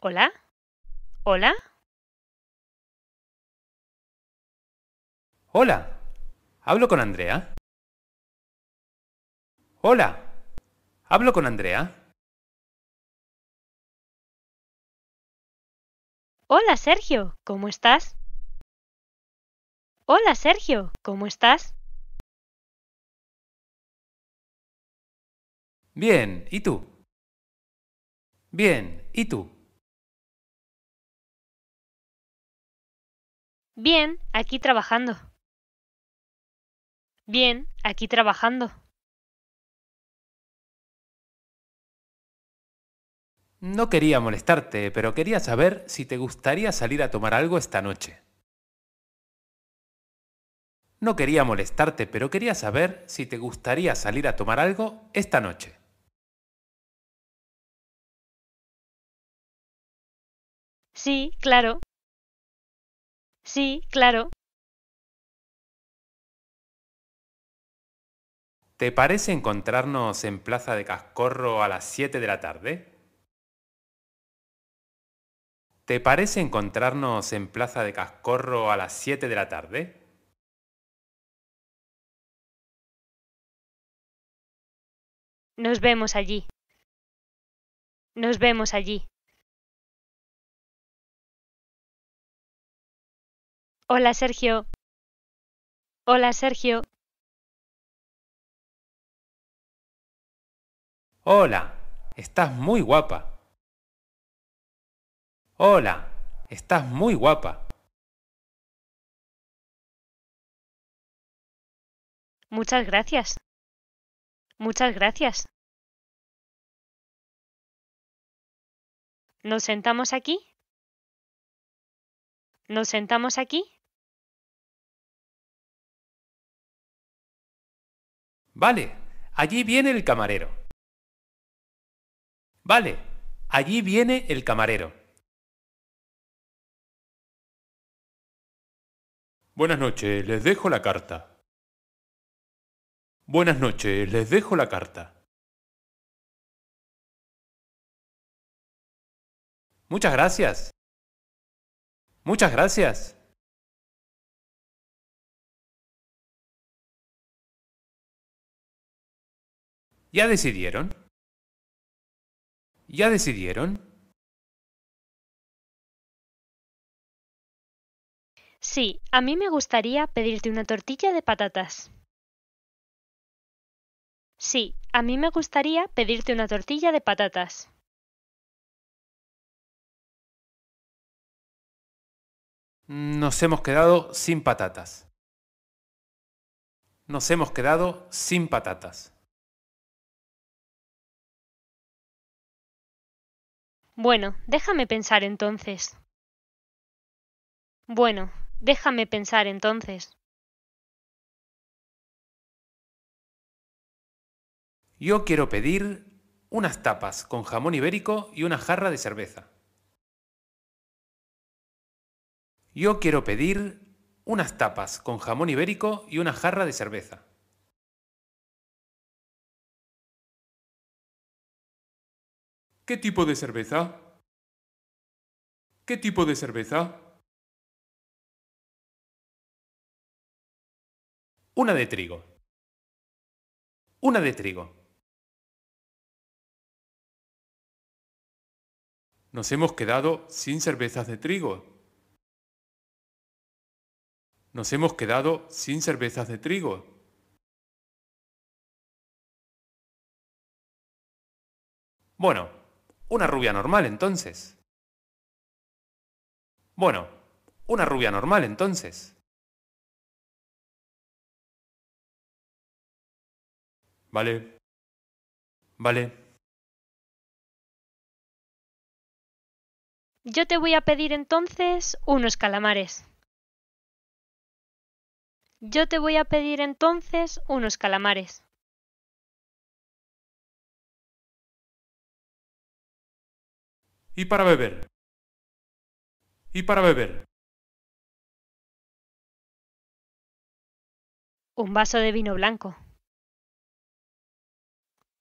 ¿Hola? ¿Hola? Hola. ¿Hablo con Andrea? Hola. ¿Hablo con Andrea? Hola, Sergio. ¿Cómo estás? Hola, Sergio. ¿Cómo estás? Bien, ¿y tú? Bien, ¿y tú? Bien, aquí trabajando. Bien, aquí trabajando. No quería molestarte, pero quería saber si te gustaría salir a tomar algo esta noche. No quería molestarte, pero quería saber si te gustaría salir a tomar algo esta noche. Sí, claro. Sí, claro. ¿Te parece encontrarnos en Plaza de Cascorro a las 7 de la tarde? ¿Te parece encontrarnos en Plaza de Cascorro a las 7 de la tarde? Nos vemos allí. Nos vemos allí. Hola Sergio. Hola Sergio. Hola, estás muy guapa. Hola, estás muy guapa. Muchas gracias. Muchas gracias. ¿Nos sentamos aquí? ¿Nos sentamos aquí? Vale, allí viene el camarero. Vale, allí viene el camarero. Buenas noches, les dejo la carta. Buenas noches, les dejo la carta. Muchas gracias. Muchas gracias. ¿Ya decidieron? ¿Ya decidieron? Sí, a mí me gustaría pedirte una tortilla de patatas. Sí, a mí me gustaría pedirte una tortilla de patatas. Nos hemos quedado sin patatas. Nos hemos quedado sin patatas. Bueno, déjame pensar entonces. Bueno, déjame pensar entonces. Yo quiero pedir unas tapas con jamón ibérico y una jarra de cerveza. Yo quiero pedir unas tapas con jamón ibérico y una jarra de cerveza. ¿Qué tipo de cerveza? ¿Qué tipo de cerveza? Una de trigo. Una de trigo. Nos hemos quedado sin cervezas de trigo. Nos hemos quedado sin cervezas de trigo. Bueno, una rubia normal entonces. Bueno, una rubia normal entonces. Vale. Vale. Yo te voy a pedir entonces unos calamares. Yo te voy a pedir entonces unos calamares. y para beber. Y para beber. Un vaso de vino blanco.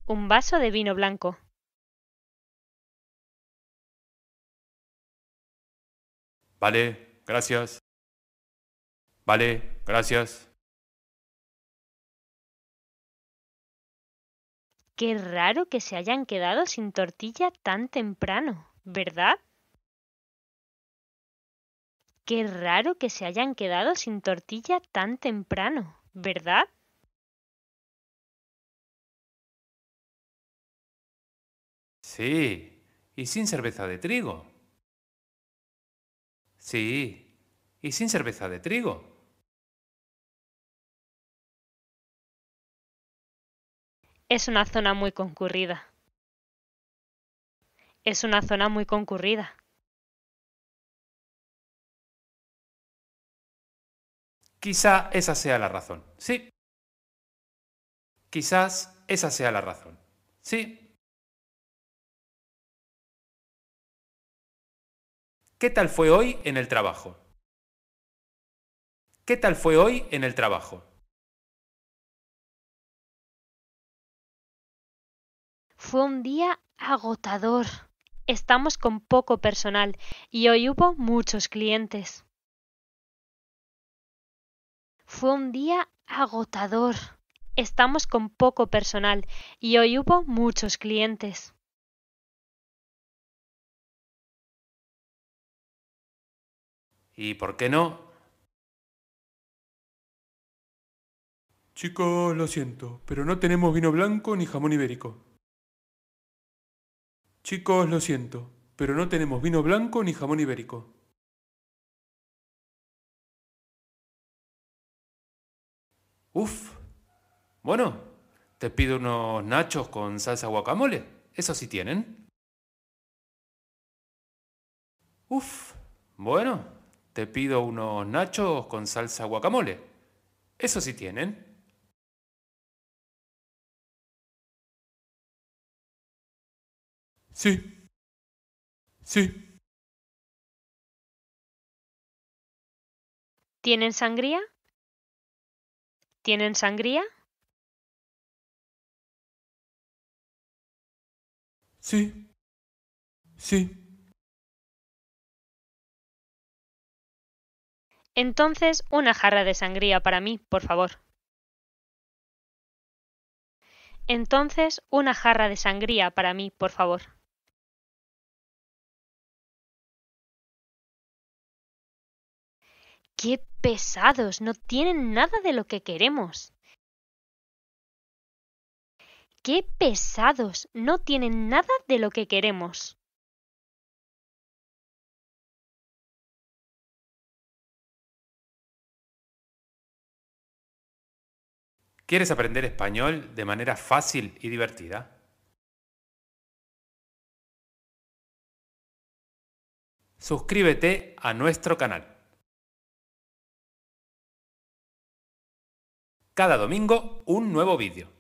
Un vaso de vino blanco. Vale, gracias. Vale, gracias. Qué raro que se hayan quedado sin tortilla tan temprano. ¿verdad? Qué raro que se hayan quedado sin tortilla tan temprano, ¿verdad? Sí, y sin cerveza de trigo. Sí, y sin cerveza de trigo. Es una zona muy concurrida. Es una zona muy concurrida. Quizá esa sea la razón. Sí. Quizás esa sea la razón. Sí. ¿Qué tal fue hoy en el trabajo? ¿Qué tal fue hoy en el trabajo? Fue un día agotador estamos con poco personal y hoy hubo muchos clientes. Fue un día agotador. Estamos con poco personal y hoy hubo muchos clientes. ¿Y por qué no? Chicos, lo siento, pero no tenemos vino blanco ni jamón ibérico. Chicos, lo siento, pero no tenemos vino blanco ni jamón ibérico. Uf. Bueno, te pido unos nachos con salsa guacamole. Eso sí tienen. Uf. Bueno, te pido unos nachos con salsa guacamole. Eso sí tienen. Sí. Sí. ¿Tienen sangría? ¿Tienen sangría? Sí. Sí. Entonces, una jarra de sangría para mí, por favor. Entonces, una jarra de sangría para mí, por favor. ¡Qué pesados! No tienen nada de lo que queremos. ¡Qué pesados! No tienen nada de lo que queremos. ¿Quieres aprender español de manera fácil y divertida? Suscríbete a nuestro canal. Cada domingo un nuevo vídeo.